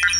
hello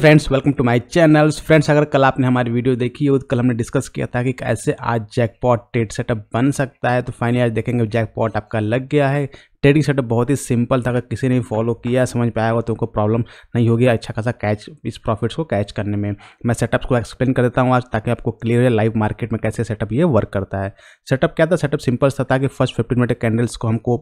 friends welcome to my channels friends अगर कल आपने हमारी वीडियो देखी हो तो कल हमने डिस्कस किया था कि कैसे आज जैकपॉट ट्रेड सेटअप बन सकता है तो फाइनली आज देखेंगे जैकपॉट आपका लग गया है ट्रेडिंग सेटअप बहुत ही सिंपल था अगर किसी ने फॉलो किया समझ पाया होगा तो उनको प्रॉब्लम नहीं होगी अच्छा खासा कैच इस प्रॉफिट्स को कैच करने में मैं सेटअप्स को एक्सप्लेन कर देता हूँ आज ताकि आपको क्लियर है लाइव मार्केट में कैसे सेटअप ये वर्क करता है सेटअप क्या था सेटअप सिंपल था ताकि फर्स्ट फिफ्टीन मिनट कैंडल्स को हमको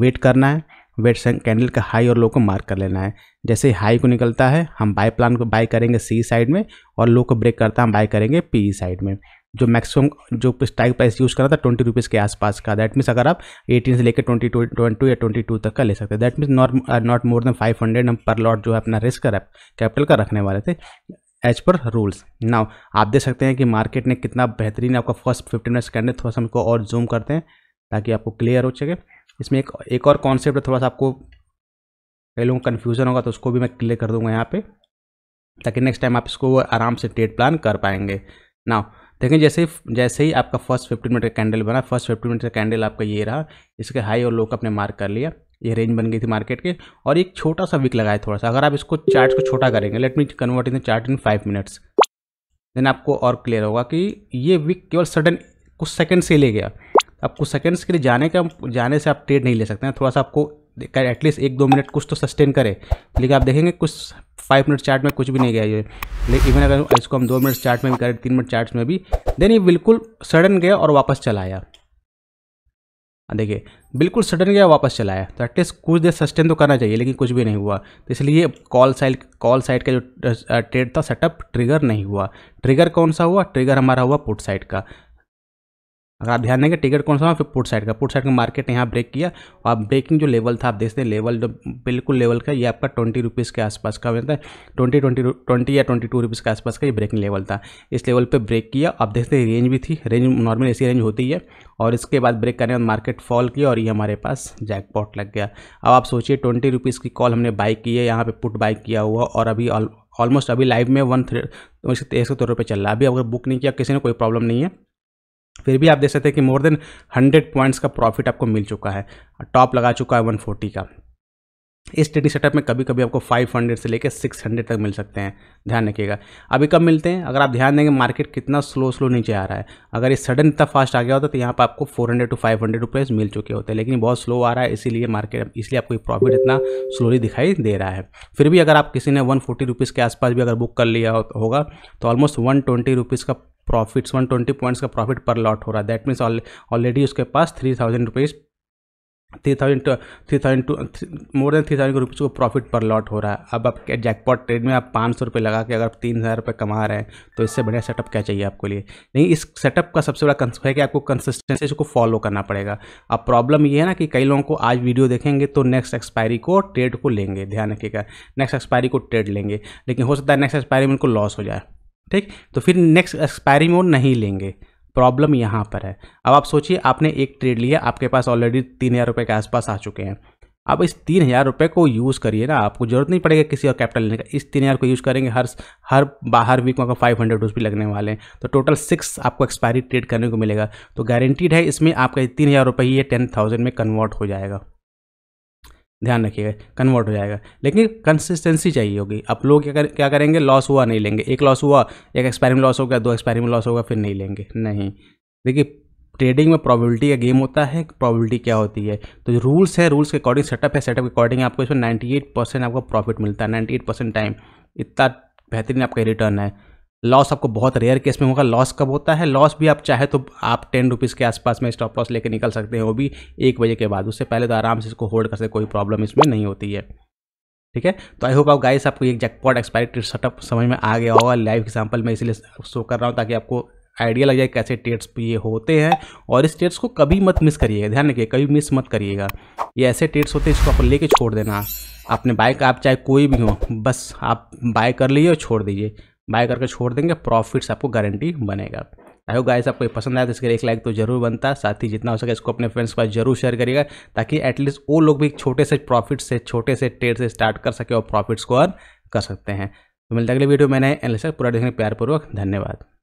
वेट करना है वेट कैंडल का हाई और लो को मार्क कर लेना है जैसे हाई को निकलता है हम बाय प्लान को बाय करेंगे सी साइड में और लो को ब्रेक करता है हम बाय करेंगे पी साइड में जो मैक्सिमम जो स्टाइक प्राइस यूज़ करा था ट्वेंटी रुपीज़ के आसपास का दैट मीन्स अगर आप एटीन से लेकर ट्वेंटी टू ट्वेंटी या ट्वेंटी टू तक का ले सकते हैं that means not not more than five hundred हम पर लॉट जो है अपना रिस्क कैपिटल का रखने वाले थे एज पर रूल्स नाउ आप देख सकते हैं कि मार्केट ने कितना बेहतरीन आपका फर्स्ट फिफ्टीन मिनट्स करने थोड़ा सा हमको और जूम करते हैं ताकि आपको क्लियर हो सके इसमें एक एक और कॉन्सेप्ट है थोड़ा सा आपको कई लोगों कन्फ्यूज़न होगा तो उसको भी मैं क्लियर कर दूंगा यहाँ पे ताकि नेक्स्ट टाइम आप इसको आराम से ट्रेड प्लान कर पाएंगे नाउ देखें जैसे जैसे ही आपका फर्स्ट फिफ्टीन मिनट का कैंडल बना फर्स्ट फिफ्टीन मिनट का कैंडल आपका ये रहा इसके हाई और लो का आपने मार्क कर लिया ये रेंज बन गई थी मार्केट के और एक छोटा सा विक लगाया थोड़ा सा अगर आप इसको चार्ट को छोटा करेंगे let me convert in chart in five minutes then आपको और क्लियर होगा कि ये विक केवल सडन कुछ सेकेंड से ले गया आप कुछ सेकेंड्स के लिए जाने का जाने से आप ट्रेड नहीं ले सकते हैं थोड़ा सा आपको एटलीस्ट एक दो मिनट कुछ तो सस्टेन करे लेकिन आप देखेंगे कुछ फाइव मिनट चार्ट में कुछ भी नहीं गया ये लेकिन इवन अगर इसको हम दो मिनट चार्ट में भी करें तीन मिनट चार्ट में भी देन ये बिल्कुल सडन गया और वापस चला आया हाँ, देखिए बिल्कुल सडन गया वापस चला आया तो एटलीस्ट कुछ देर सस्टेन तो करना चाहिए लेकिन कुछ भी नहीं हुआ तो इसलिए कॉल साइड कॉल साइड का जो ट्रेड था सेटअप ट्रिगर नहीं हुआ ट्रिगर कौन सा हुआ ट्रिगर हमारा हुआ पुट साइड का अगर आप ध्यान देंगे टिकट कौन सा हुआ फिर पुट साइड का पुट साइड का मार्केट यहाँ ब्रेक किया और ब्रेकिंग जो लेवल था आप देखते हैं लेवल जो बिल्कुल लेवल का ये आपका ट्वेंटी रुपीज़ के आसपास का होता मतलब है ट्वेंटी ट्वेंटी ट्वेंटी या ट्वेंटी टू रुपीज़ के आसपास का ये ब्रेकिंग लेवल था इस लेवल पर ब्रेक किया आप देखते हैं रेंज भी थी रेंज नॉर्मल ऐसी रेंज होती है और इसके बाद ब्रेक करने के बाद मार्केट फॉल किया और ये हमारे पास जैकपॉट लग गया अब आप सोचिए ट्वेंटी रुपीज़ की कॉल हमने बाई की है यहाँ पर पुट बाई किया हुआ और अभी ऑलमोस्ट अभी लाइव में वन थ्री एक सौ तेरह रुपये चल रहा है अभी अगर बुक नहीं किया किसी ने कोई प्रॉब्लम नहीं है फिर भी आप देख सकते हैं कि मोर देन 100 पॉइंट्स का प्रॉफिट आपको मिल चुका है टॉप लगा चुका है 140 का इस ट्रेडिंग सेटअप में कभी कभी आपको 500 से लेकर 600 तक मिल सकते हैं ध्यान रखिएगा अभी कब मिलते हैं अगर आप ध्यान देंगे मार्केट कितना स्लो स्लो नीचे आ रहा है अगर ये सडन इतना फास्ट आ गया होता तो यहाँ पर आपको 400 टू 500 हंड्रेड मिल चुके होते हैं लेकिन बहुत स्लो आ रहा है इसीलिए मार्केट इसलिए आपको ये प्रॉफिट इतना स्लोली दिखाई दे रहा है फिर भी अगर आप किसी ने वन फोर्टी के आसपास भी अगर बुक कर लिया होगा तो ऑलमोस्ट वन ट्वेंटी का प्रॉफिट्स 120 पॉइंट्स का प्रॉफिट पर लॉट हो रहा है दैट मीन्स ऑलरेडी उसके पास three thousand rupees three thousand three thousand to more than three thousand rupees को प्रॉफिट पर लॉट हो रहा है अब आप जैकपॉट ट्रेड में आप पाँच सौ रुपये लगा के अगर तीन हज़ार रुपये कमा रहे हैं तो इससे बढ़िया सेटअप क्या चाहिए आपको लिए नहीं इस सेटअप का सबसे बड़ा कंस है कि आपको कंसिस्टेंसी को फॉलो करना पड़ेगा अब प्रॉब्लम ये है ना कि कई लोगों को आज वीडियो देखेंगे तो नेक्स्ट एक्सपायरी को ट्रेड को लेंगे ध्यान रखिएगा नेक्स्ट एक्सपायरी को ट्रेड लेंगे लेकिन हो सकता है नेक्स्ट एक्सपायरी में उनको लॉस हो जाए ठीक तो फिर नेक्स्ट एक्सपायरी मोड नहीं लेंगे प्रॉब्लम यहाँ पर है अब आप सोचिए आपने एक ट्रेड लिया आपके पास ऑलरेडी तीन हज़ार रुपये के आसपास आ चुके हैं अब इस तीन हज़ार रुपये को यूज़ करिए ना आपको जरूरत नहीं पड़ेगा किसी और कैपिटल लेने का इस तीन हज़ार को यूज़ करेंगे हर हर बाहर वीक में आपको फाइव हंड्रेड रुपीज़ लगने वाले हैं तो टोटल सिक्स आपको एक्सपायरी ट्रेड करने को मिलेगा तो गारंटीड है इसमें आपका तीन हज़ार रुपये ये टेन थाउजेंड में कन्वर्ट हो जाएगा ध्यान रखिएगा कन्वर्ट हो जाएगा लेकिन कंसिस्टेंसी चाहिए होगी आप लोग क्या कर, क्या करेंगे लॉस हुआ नहीं लेंगे एक लॉस हुआ एक एक्सपायरी में लॉस होगा दो एक्सपायरी में लॉस होगा फिर नहीं लेंगे नहीं देखिए ट्रेडिंग में प्रॉबिलिटी का गेम होता है प्रॉबिलिटी क्या होती है तो रूल्स है रूल्स के अकॉर्डिंग सेटअप है सेटअप के अकॉर्डिंग आपको इसमें नाइन्टी परसेंट आपको प्रॉफिट मिलता है नाइन्टी परसेंट टाइम इतना बेहतरीन आपका रिटर्न है लॉस आपको बहुत रेयर केस में होगा लॉस कब होता है लॉस भी आप चाहे तो आप टेन रुपीज़ के आसपास में स्टॉप लॉस लेके निकल सकते हैं वो भी एक बजे के बाद उससे पहले तो आराम से इसको होल्ड कर सकते कोई प्रॉब्लम इसमें नहीं होती है ठीक है तो आई होप आप गाइस आपको एक जैकपॉट एक्सपायरी ट्रेड सेटअप समझ में आ गया होगा लाइव एग्जाम्पल मैं इसलिए शो कर रहा हूँ ताकि आपको आइडिया लग जाए कैसे ट्रेड्स ये होते हैं और इस ट्रेड्स को कभी मत मिस करिएगा ध्यान रखिए कभी मिस मत करिएगा ये ऐसे ट्रेड्स होते हैं इसको आप लेके छोड़ देना अपने बाइक आप चाहे कोई भी हो बस आप बाय कर लीजिए और छोड़ दीजिए बाय करके छोड़ देंगे प्रॉफिट्स आपको गारंटी बनेगा आई होप गाइस आपको ये पसंद आया तो इसके लिए एक लाइक तो जरूर बनता है साथ ही जितना हो सके इसको अपने फ्रेंड्स के पास जरूर शेयर करिएगा ताकि एटलीस्ट वो लोग भी छोटे से प्रॉफिट से छोटे से ट्रेड से स्टार्ट कर सके और प्रॉफिट्स को अर्न कर सकते हैं तो मिलते अगले वीडियो मैंने एनलिस पूरा देखने प्यार पूर्वक धन्यवाद